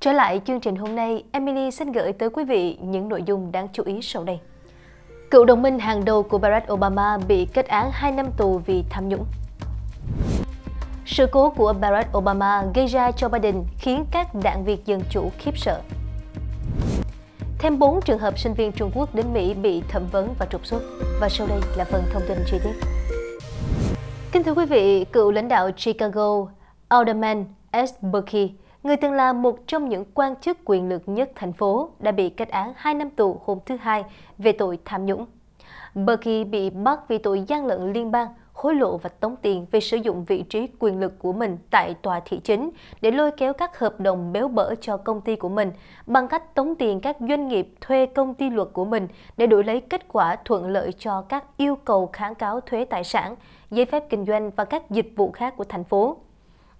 Trở lại chương trình hôm nay, Emily xin gửi tới quý vị những nội dung đáng chú ý sau đây. Cựu đồng minh hàng đầu của Barack Obama bị kết án 2 năm tù vì tham nhũng. Sự cố của Barack Obama gây ra cho Biden khiến các đảng viên Dân Chủ khiếp sợ. Thêm 4 trường hợp sinh viên Trung Quốc đến Mỹ bị thẩm vấn và trục xuất. Và sau đây là phần thông tin chi tiết. Kính thưa quý vị, cựu lãnh đạo Chicago, Alderman S. Burkey người từng là một trong những quan chức quyền lực nhất thành phố, đã bị kết án 2 năm tù hôm thứ Hai về tội tham nhũng. Berkey bị bắt vì tội gian lận liên bang, hối lộ và tống tiền về sử dụng vị trí quyền lực của mình tại tòa thị chính để lôi kéo các hợp đồng béo bở cho công ty của mình bằng cách tống tiền các doanh nghiệp thuê công ty luật của mình để đổi lấy kết quả thuận lợi cho các yêu cầu kháng cáo thuế tài sản, giấy phép kinh doanh và các dịch vụ khác của thành phố.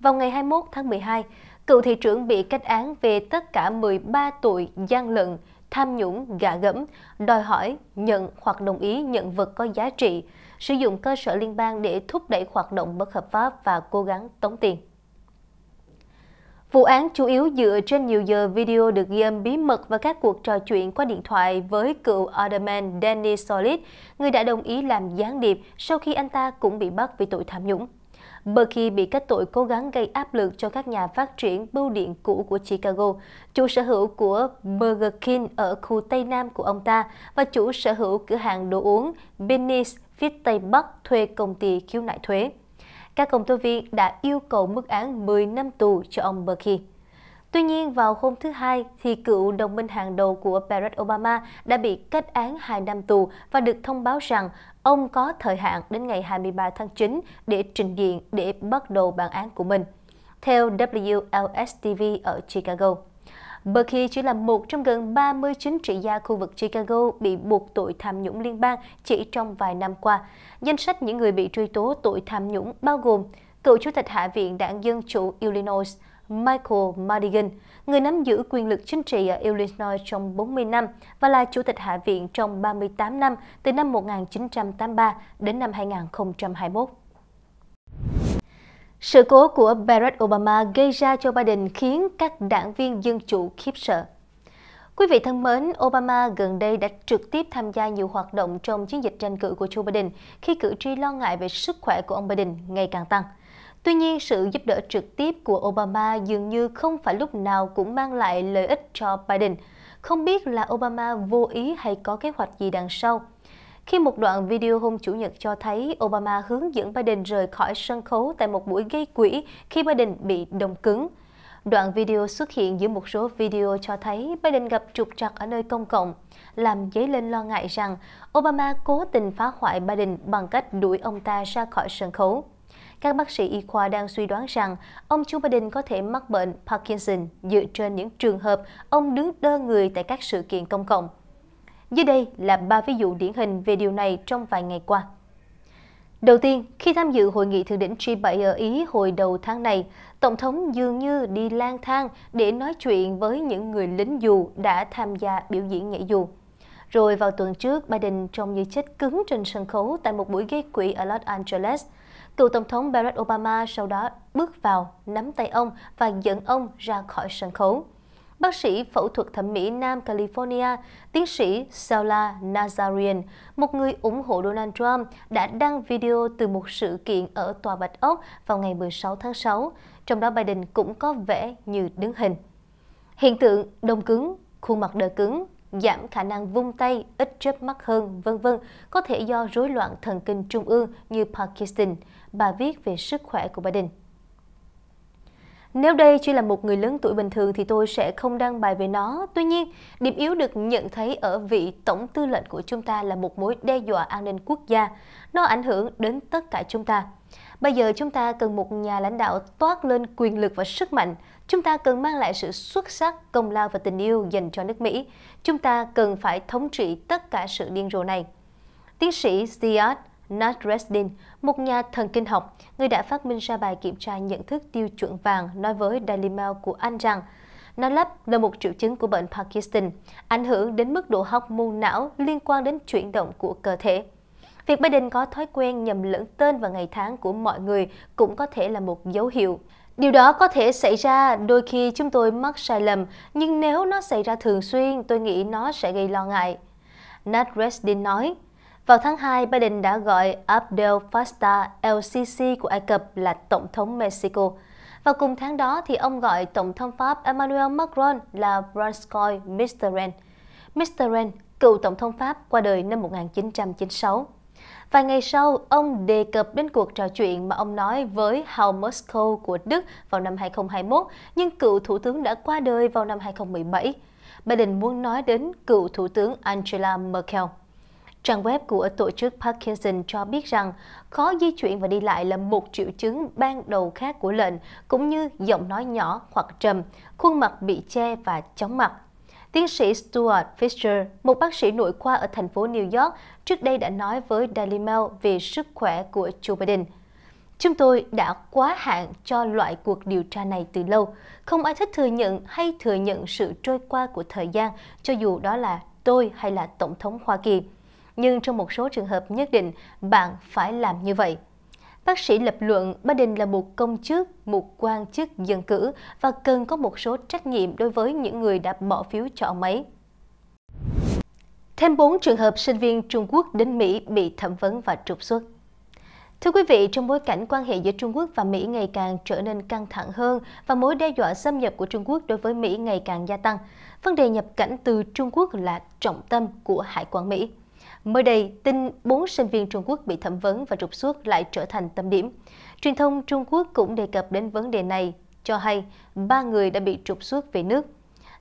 Vào ngày 21 tháng 12, Cựu thị trưởng bị kết án về tất cả 13 tội gian lận, tham nhũng, gạ gẫm, đòi hỏi, nhận hoặc đồng ý nhận vật có giá trị, sử dụng cơ sở liên bang để thúc đẩy hoạt động bất hợp pháp và cố gắng tống tiền. Vụ án chủ yếu dựa trên nhiều giờ video được ghi âm bí mật và các cuộc trò chuyện qua điện thoại với cựu Alderman Danny Solid, người đã đồng ý làm gián điệp sau khi anh ta cũng bị bắt vì tội tham nhũng. Berkey bị kết tội cố gắng gây áp lực cho các nhà phát triển bưu điện cũ của Chicago, chủ sở hữu của Burger King ở khu Tây Nam của ông ta và chủ sở hữu cửa hàng đồ uống Benny's phía Tây Bắc thuê công ty khiếu nại thuế. Các công tố viên đã yêu cầu mức án 10 năm tù cho ông Berkey. Tuy nhiên, vào hôm thứ Hai, thì cựu đồng minh hàng đầu của Barack Obama đã bị kết án 2 năm tù và được thông báo rằng ông có thời hạn đến ngày 23 tháng 9 để trình diện để bắt đầu bản án của mình. Theo WLS-TV ở Chicago, Berkey chỉ là một trong gần 30 chính trị gia khu vực Chicago bị buộc tội tham nhũng liên bang chỉ trong vài năm qua. Danh sách những người bị truy tố tội tham nhũng bao gồm cựu chủ tịch Hạ viện đảng Dân chủ Illinois – Michael Madigan, người nắm giữ quyền lực chính trị ở Illinois trong 40 năm và là Chủ tịch Hạ viện trong 38 năm từ năm 1983 đến năm 2021. Sự cố của Barack Obama gây ra cho Biden khiến các đảng viên dân chủ khiếp sợ. Quý vị thân mến, Obama gần đây đã trực tiếp tham gia nhiều hoạt động trong chiến dịch tranh cử của Joe Biden khi cử tri lo ngại về sức khỏe của ông Biden ngày càng tăng. Tuy nhiên, sự giúp đỡ trực tiếp của Obama dường như không phải lúc nào cũng mang lại lợi ích cho Biden. Không biết là Obama vô ý hay có kế hoạch gì đằng sau. Khi một đoạn video hôm Chủ nhật cho thấy Obama hướng dẫn Biden rời khỏi sân khấu tại một buổi gây quỹ khi Biden bị đồng cứng. Đoạn video xuất hiện giữa một số video cho thấy Biden gặp trục trặc ở nơi công cộng, làm dấy lên lo ngại rằng Obama cố tình phá hoại Biden bằng cách đuổi ông ta ra khỏi sân khấu các bác sĩ y khoa đang suy đoán rằng ông Joe Biden có thể mắc bệnh Parkinson dựa trên những trường hợp ông đứng đơ người tại các sự kiện công cộng. Dưới đây là ba ví dụ điển hình về điều này trong vài ngày qua. Đầu tiên, khi tham dự hội nghị thượng đỉnh G7 ở Ý hồi đầu tháng này, Tổng thống dường như đi lang thang để nói chuyện với những người lính dù đã tham gia biểu diễn nhảy dù. Rồi vào tuần trước, Biden trông như chết cứng trên sân khấu tại một buổi gây quỹ ở Los Angeles. Cựu Tổng thống Barack Obama sau đó bước vào, nắm tay ông và dẫn ông ra khỏi sân khấu. Bác sĩ phẫu thuật thẩm mỹ Nam California, tiến sĩ Sela Nazarian, một người ủng hộ Donald Trump, đã đăng video từ một sự kiện ở Tòa Bạch Ốc vào ngày 16 tháng 6, trong đó Biden cũng có vẻ như đứng hình. Hiện tượng đông cứng, khuôn mặt đờ cứng giảm khả năng vung tay, ít chớp mắt hơn, vân vân, có thể do rối loạn thần kinh trung ương như Parkinson, bà viết về sức khỏe của Biden. Nếu đây chỉ là một người lớn tuổi bình thường thì tôi sẽ không đăng bài về nó. Tuy nhiên, điểm yếu được nhận thấy ở vị tổng tư lệnh của chúng ta là một mối đe dọa an ninh quốc gia. Nó ảnh hưởng đến tất cả chúng ta. Bây giờ chúng ta cần một nhà lãnh đạo toát lên quyền lực và sức mạnh. Chúng ta cần mang lại sự xuất sắc, công lao và tình yêu dành cho nước Mỹ. Chúng ta cần phải thống trị tất cả sự điên rồ này. Tiến sĩ Ziad Nasreddin, một nhà thần kinh học, người đã phát minh ra bài kiểm tra nhận thức tiêu chuẩn vàng nói với Daily Mail của Anh rằng nó lấp là một triệu chứng của bệnh Parkinson, ảnh hưởng đến mức độ học môn não liên quan đến chuyển động của cơ thể. Việc Biden có thói quen nhầm lẫn tên và ngày tháng của mọi người cũng có thể là một dấu hiệu. Điều đó có thể xảy ra đôi khi chúng tôi mắc sai lầm, nhưng nếu nó xảy ra thường xuyên, tôi nghĩ nó sẽ gây lo ngại. Nat Resdin nói, vào tháng 2, Biden đã gọi Abdel Fattah el-Sisi của Ai Cập là Tổng thống Mexico. Và cùng tháng đó thì ông gọi Tổng thống Pháp Emmanuel Macron là Mr. Ren. Mr. Ren, cựu Tổng thống Pháp qua đời năm 1996. Vài ngày sau, ông đề cập đến cuộc trò chuyện mà ông nói với Hal Moscow của Đức vào năm 2021, nhưng cựu thủ tướng đã qua đời vào năm 2017. Biden muốn nói đến cựu thủ tướng Angela Merkel. Trang web của tổ chức Parkinson cho biết rằng khó di chuyển và đi lại là một triệu chứng ban đầu khác của lệnh, cũng như giọng nói nhỏ hoặc trầm, khuôn mặt bị che và chóng mặt. Tiến sĩ Stuart Fisher, một bác sĩ nội khoa ở thành phố New York, trước đây đã nói với Daily Mail về sức khỏe của Joe Biden. Chúng tôi đã quá hạn cho loại cuộc điều tra này từ lâu. Không ai thích thừa nhận hay thừa nhận sự trôi qua của thời gian, cho dù đó là tôi hay là Tổng thống Hoa Kỳ. Nhưng trong một số trường hợp nhất định, bạn phải làm như vậy. Bác sĩ lập luận Biden là một công chức, một quan chức dân cử và cần có một số trách nhiệm đối với những người đã bỏ phiếu cho ông ấy. Thêm 4 trường hợp sinh viên Trung Quốc đến Mỹ bị thẩm vấn và trục xuất. Thưa quý vị, trong bối cảnh quan hệ giữa Trung Quốc và Mỹ ngày càng trở nên căng thẳng hơn và mối đe dọa xâm nhập của Trung Quốc đối với Mỹ ngày càng gia tăng, vấn đề nhập cảnh từ Trung Quốc là trọng tâm của Hải quan Mỹ. Mới đây, tin 4 sinh viên Trung Quốc bị thẩm vấn và trục xuất lại trở thành tâm điểm. Truyền thông Trung Quốc cũng đề cập đến vấn đề này, cho hay ba người đã bị trục xuất về nước.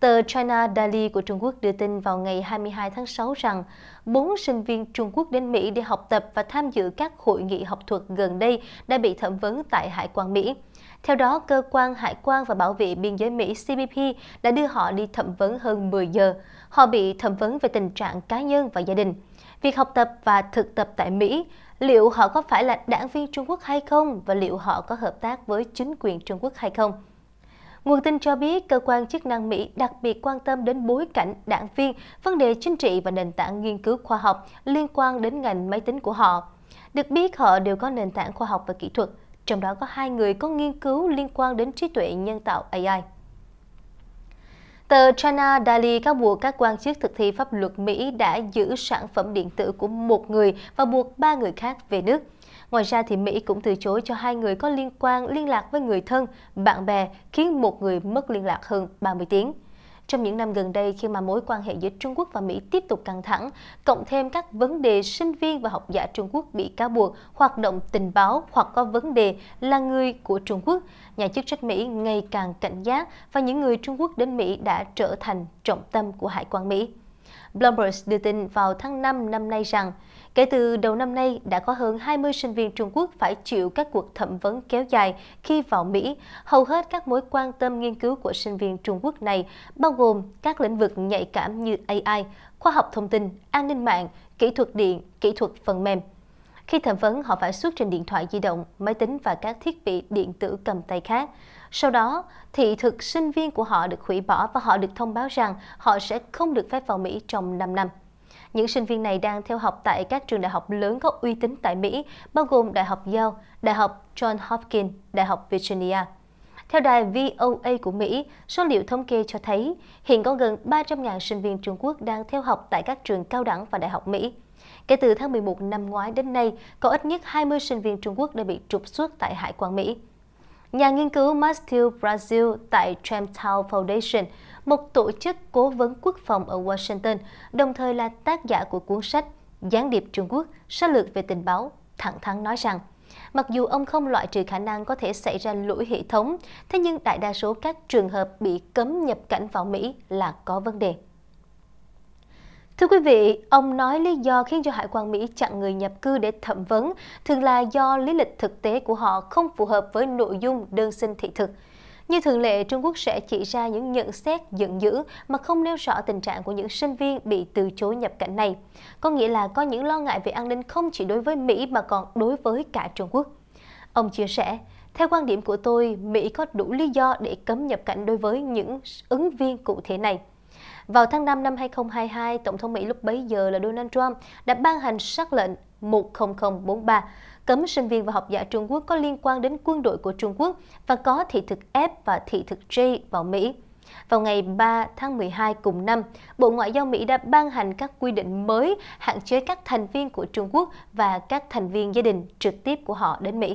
Tờ China Daily của Trung Quốc đưa tin vào ngày 22 tháng 6 rằng bốn sinh viên Trung Quốc đến Mỹ để học tập và tham dự các hội nghị học thuật gần đây đã bị thẩm vấn tại Hải quan Mỹ. Theo đó, cơ quan hải quan và bảo vệ biên giới Mỹ CBP đã đưa họ đi thẩm vấn hơn 10 giờ. Họ bị thẩm vấn về tình trạng cá nhân và gia đình. Việc học tập và thực tập tại Mỹ, liệu họ có phải là đảng viên Trung Quốc hay không và liệu họ có hợp tác với chính quyền Trung Quốc hay không? Nguồn tin cho biết cơ quan chức năng Mỹ đặc biệt quan tâm đến bối cảnh đảng viên, vấn đề chính trị và nền tảng nghiên cứu khoa học liên quan đến ngành máy tính của họ. Được biết họ đều có nền tảng khoa học và kỹ thuật, trong đó có hai người có nghiên cứu liên quan đến trí tuệ nhân tạo AI. Tờ China Daily cáo buộc các quan chức thực thi pháp luật Mỹ đã giữ sản phẩm điện tử của một người và buộc ba người khác về nước. Ngoài ra, thì Mỹ cũng từ chối cho hai người có liên quan liên lạc với người thân, bạn bè, khiến một người mất liên lạc hơn 30 tiếng. Trong những năm gần đây, khi mà mối quan hệ giữa Trung Quốc và Mỹ tiếp tục căng thẳng, cộng thêm các vấn đề sinh viên và học giả Trung Quốc bị cáo buộc hoạt động tình báo hoặc có vấn đề là người của Trung Quốc, nhà chức trách Mỹ ngày càng cảnh giác và những người Trung Quốc đến Mỹ đã trở thành trọng tâm của hải quan Mỹ. Bloomberg đưa tin vào tháng 5 năm nay rằng Kể từ đầu năm nay, đã có hơn 20 sinh viên Trung Quốc phải chịu các cuộc thẩm vấn kéo dài khi vào Mỹ. Hầu hết các mối quan tâm nghiên cứu của sinh viên Trung Quốc này bao gồm các lĩnh vực nhạy cảm như AI, khoa học thông tin, an ninh mạng, kỹ thuật điện, kỹ thuật phần mềm. Khi thẩm vấn, họ phải xuất trình điện thoại di động, máy tính và các thiết bị điện tử cầm tay khác. Sau đó, thị thực sinh viên của họ được hủy bỏ và họ được thông báo rằng họ sẽ không được phép vào Mỹ trong 5 năm. Những sinh viên này đang theo học tại các trường đại học lớn có uy tín tại Mỹ, bao gồm Đại học Yale, Đại học John Hopkins, Đại học Virginia. Theo đài VOA của Mỹ, số liệu thống kê cho thấy hiện có gần 300.000 sinh viên Trung Quốc đang theo học tại các trường cao đẳng và đại học Mỹ. Kể từ tháng 11 năm ngoái đến nay, có ít nhất 20 sinh viên Trung Quốc đã bị trục xuất tại Hải quan Mỹ nhà nghiên cứu Matthew Brazil tại Tramtown Foundation, một tổ chức cố vấn quốc phòng ở Washington, đồng thời là tác giả của cuốn sách Gián điệp Trung Quốc, sách lược về tình báo, thẳng thắn nói rằng, Mặc dù ông không loại trừ khả năng có thể xảy ra lỗi hệ thống, thế nhưng đại đa số các trường hợp bị cấm nhập cảnh vào Mỹ là có vấn đề. Thưa quý vị, ông nói lý do khiến cho Hải quan Mỹ chặn người nhập cư để thẩm vấn thường là do lý lịch thực tế của họ không phù hợp với nội dung đơn xin thị thực. Như thường lệ, Trung Quốc sẽ chỉ ra những nhận xét giận dữ mà không nêu rõ tình trạng của những sinh viên bị từ chối nhập cảnh này. Có nghĩa là có những lo ngại về an ninh không chỉ đối với Mỹ mà còn đối với cả Trung Quốc. Ông chia sẻ, theo quan điểm của tôi, Mỹ có đủ lý do để cấm nhập cảnh đối với những ứng viên cụ thể này. Vào tháng 5 năm 2022, Tổng thống Mỹ lúc bấy giờ là Donald Trump đã ban hành sắc lệnh 10043 cấm sinh viên và học giả Trung Quốc có liên quan đến quân đội của Trung Quốc và có thị thực F và thị thực J vào Mỹ. Vào ngày 3 tháng 12 cùng năm, Bộ Ngoại giao Mỹ đã ban hành các quy định mới hạn chế các thành viên của Trung Quốc và các thành viên gia đình trực tiếp của họ đến Mỹ.